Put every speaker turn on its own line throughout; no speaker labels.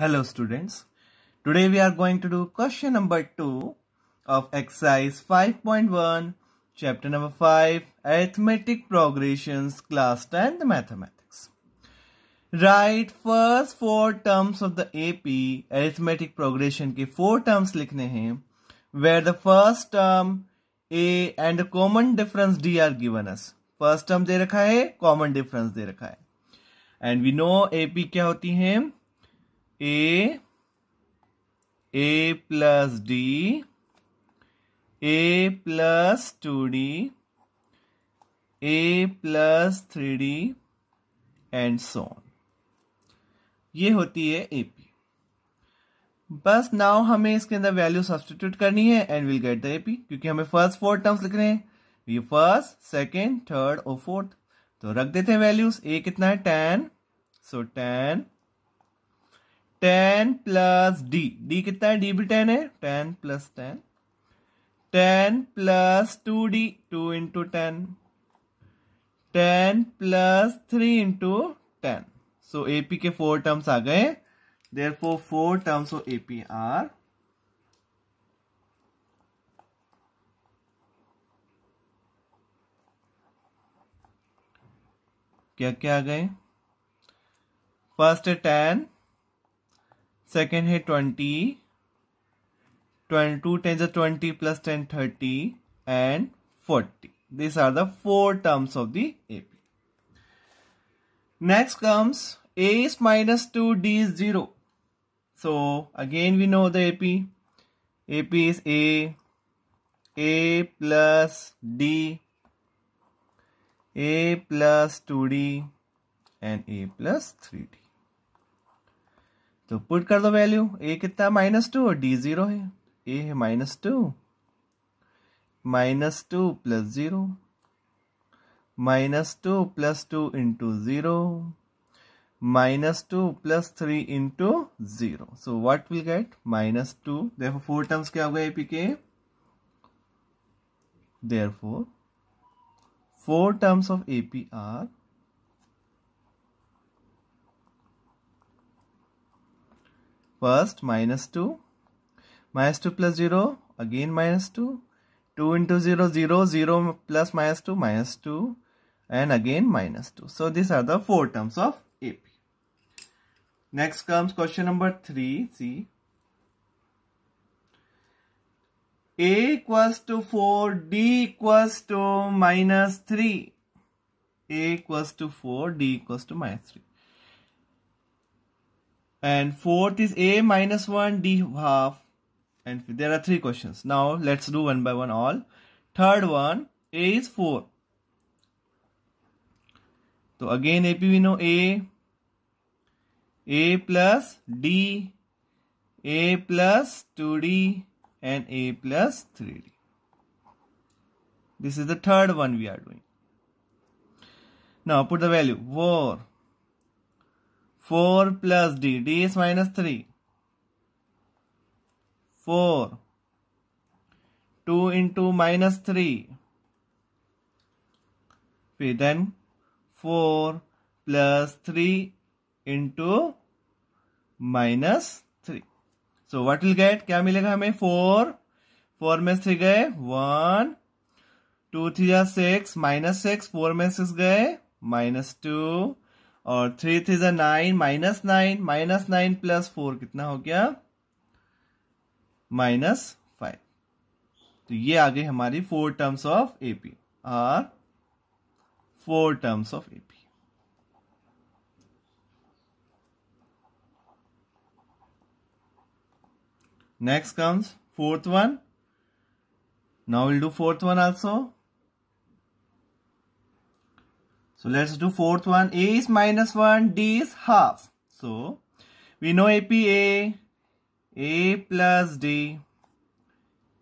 Hello students. Today we are going to do question number 2 of exercise 5.1 chapter number 5 arithmetic progressions class 10 mathematics. Write first four terms of the AP arithmetic progression के four terms लिखने हैं where the first term A and a common difference D are given us. First term दे रखा है common difference दे रखा है and we know AP क्या होती है A A plus D A plus two D A plus three D and so on ये होती है ए पी बस नाउ हमें इसके अंदर वैल्यू सब्सटीट्यूट करनी है and will get the AP क्योंकि हमें फर्स्ट फोर टर्म्स लिख रहे हैं ये फर्स्ट सेकेंड थर्ड और फोर्थ तो रख देते हैं वैल्यूज ए कितना है ten so ten ten plus D D कितना है डी भी टेन है ten plus ten ten plus two D two into ten ten plus three into ten so AP के फोर टर्म्स आ गए there four four terms of AP are क्या क्या आ गए फर्स्ट है टेन Second है 20 22 two ten 20 plus 10 30 and 40 these are the four terms of the AP. Next comes A is minus 2, D is 0. So again we know the AP. AP is A, A plus D, A plus 2D and A plus 3D. तो put कर दो value A कितना minus two और D zero है A है minus two minus two plus zero minus two plus two into zero minus two plus three into zero so what will get minus two देखो four terms क्या हो गए AP के there four four terms of AP are First minus 2. Minus 2 plus 0. Again minus 2. 2 into 0, 0, 0 plus minus 2, minus 2 and again minus 2. So these are the four terms of AP. Next comes question number 3. See. A equals to 4, D equals to minus 3. A equals to 4, D equals to minus 3 and fourth is a minus 1 d half and there are three questions now let's do one by one all third one a is 4 so again AP we know a a plus d a plus 2d and a plus 3d this is the third one we are doing now put the value 4 four plus D D is minus three four two into minus three फिर then four plus three into minus three so what will get क्या मिलेगा हमें four four में three गए one two three या six minus six four में six गए minus two और थ्री थ्री जो nine minus nine minus nine plus four कितना हो गया माइनस फाइव तो ये आ गई हमारी four terms of AP are four terms of AP next comes fourth one now will do fourth one also So let's do fourth one. A is minus 1, D is half. So we know AP A, A plus D,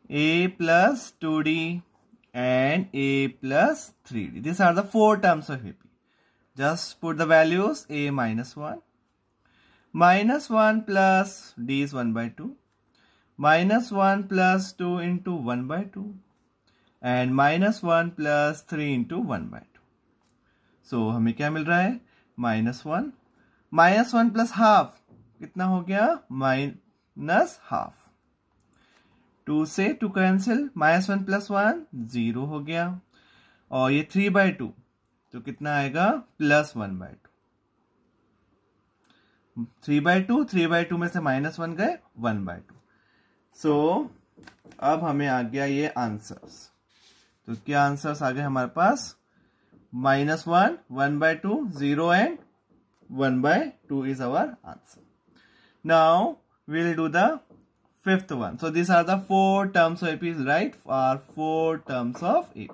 A plus 2D and A plus 3D. These are the four terms of AP. Just put the values A minus 1, minus 1 plus D is 1 by 2, minus 1 plus 2 into 1 by 2 and minus 1 plus 3 into 1 by 2. So so, हमें क्या मिल रहा है minus one minus one plus half कितना हो गया minus half two से two cancel minus one plus one zero हो गया और ये थ्री बाय टू तो कितना आएगा plus one by two three by two three by two में से माइनस वन गए वन बाय टू सो अब हमें आ गया ये आंसर्स तो क्या आंसर्स आ गए हमारे पास minus 1, 1 by 2, 0 and 1 by 2 is our answer. Now, we will do the fifth one. So, these are the four terms of AP, right? Are four terms of AP.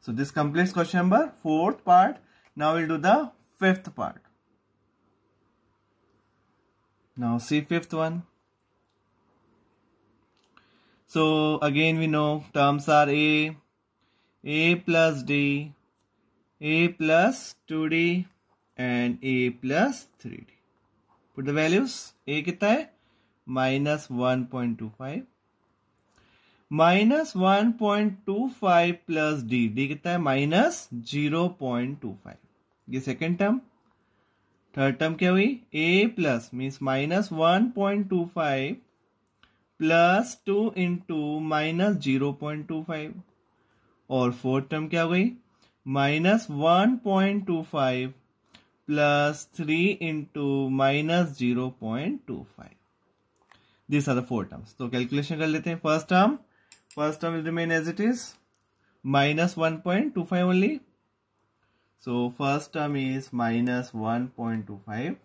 So, this completes question number fourth part. Now, we will do the fifth part. Now, see fifth one. So again we know terms are A, A plus D, A plus 2D and A plus 3D. Put the values. A कितना है? Minus 1.25. Minus one point two five plus D D कितना है minus zero point two five ये second term third term क्या हुई A plus means minus one point two five plus two into minus zero point two five और fourth term क्या हो गई minus one point two five plus three into minus zero point two five this are the four terms तो calculation कर लेते हैं first term first term remain as it is minus one point two five only so first term is minus one point two five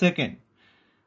second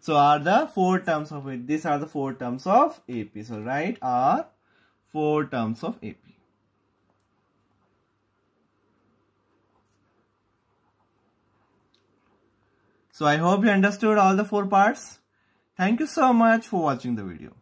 So are the four terms of it. These are the four terms of AP. So write are four terms of AP. So I hope you understood all the four parts. Thank you so much for watching the video.